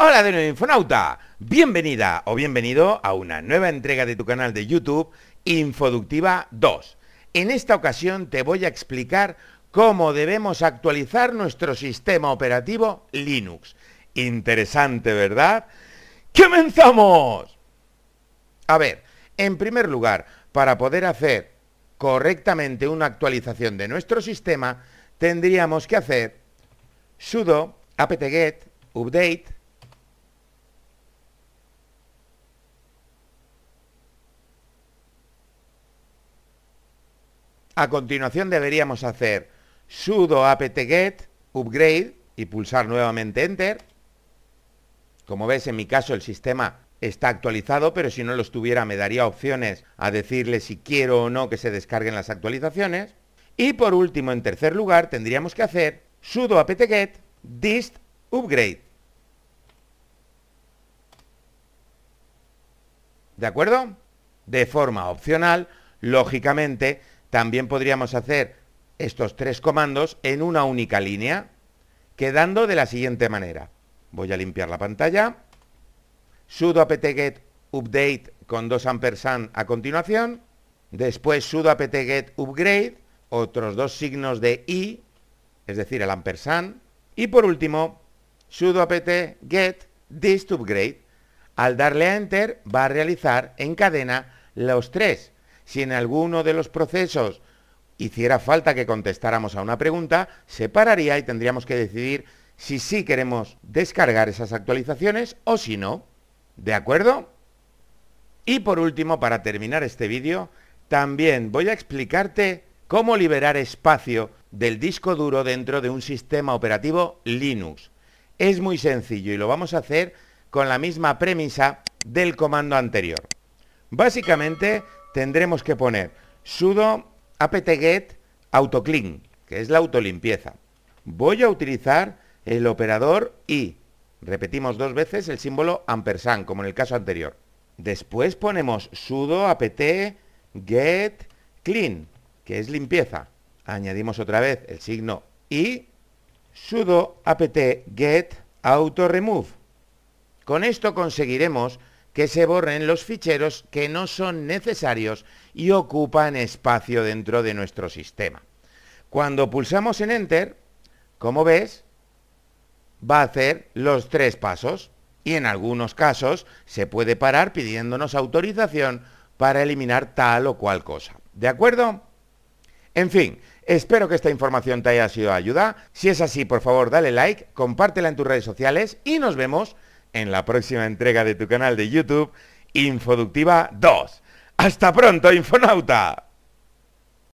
Hola de nuevo Infonauta, bienvenida o bienvenido a una nueva entrega de tu canal de YouTube Infoductiva 2. En esta ocasión te voy a explicar cómo debemos actualizar nuestro sistema operativo Linux. Interesante, ¿verdad? ¡Comenzamos! A ver, en primer lugar, para poder hacer correctamente una actualización de nuestro sistema, tendríamos que hacer sudo apt-get update A continuación deberíamos hacer sudo apt-get, upgrade y pulsar nuevamente enter. Como ves, en mi caso el sistema está actualizado, pero si no lo estuviera me daría opciones a decirle si quiero o no que se descarguen las actualizaciones. Y por último, en tercer lugar, tendríamos que hacer sudo apt-get dist upgrade. ¿De acuerdo? De forma opcional, lógicamente, también podríamos hacer estos tres comandos en una única línea, quedando de la siguiente manera. Voy a limpiar la pantalla. sudo apt-get update con dos ampersand a continuación. Después sudo apt-get upgrade, otros dos signos de i, es decir, el ampersand. Y por último, sudo apt-get dist upgrade. Al darle a enter va a realizar en cadena los tres si en alguno de los procesos hiciera falta que contestáramos a una pregunta, se pararía y tendríamos que decidir si sí queremos descargar esas actualizaciones o si no. ¿De acuerdo? Y por último, para terminar este vídeo, también voy a explicarte cómo liberar espacio del disco duro dentro de un sistema operativo Linux. Es muy sencillo y lo vamos a hacer con la misma premisa del comando anterior. Básicamente tendremos que poner sudo apt-get autoclean, que es la autolimpieza. Voy a utilizar el operador I Repetimos dos veces el símbolo ampersand, como en el caso anterior. Después ponemos sudo apt get clean, que es limpieza. Añadimos otra vez el signo I sudo apt get auto remove. Con esto conseguiremos que se borren los ficheros que no son necesarios y ocupan espacio dentro de nuestro sistema. Cuando pulsamos en Enter, como ves, va a hacer los tres pasos y en algunos casos se puede parar pidiéndonos autorización para eliminar tal o cual cosa. ¿De acuerdo? En fin, espero que esta información te haya sido de ayuda. Si es así, por favor, dale like, compártela en tus redes sociales y nos vemos en la próxima entrega de tu canal de YouTube, Infoductiva 2. Hasta pronto, Infonauta.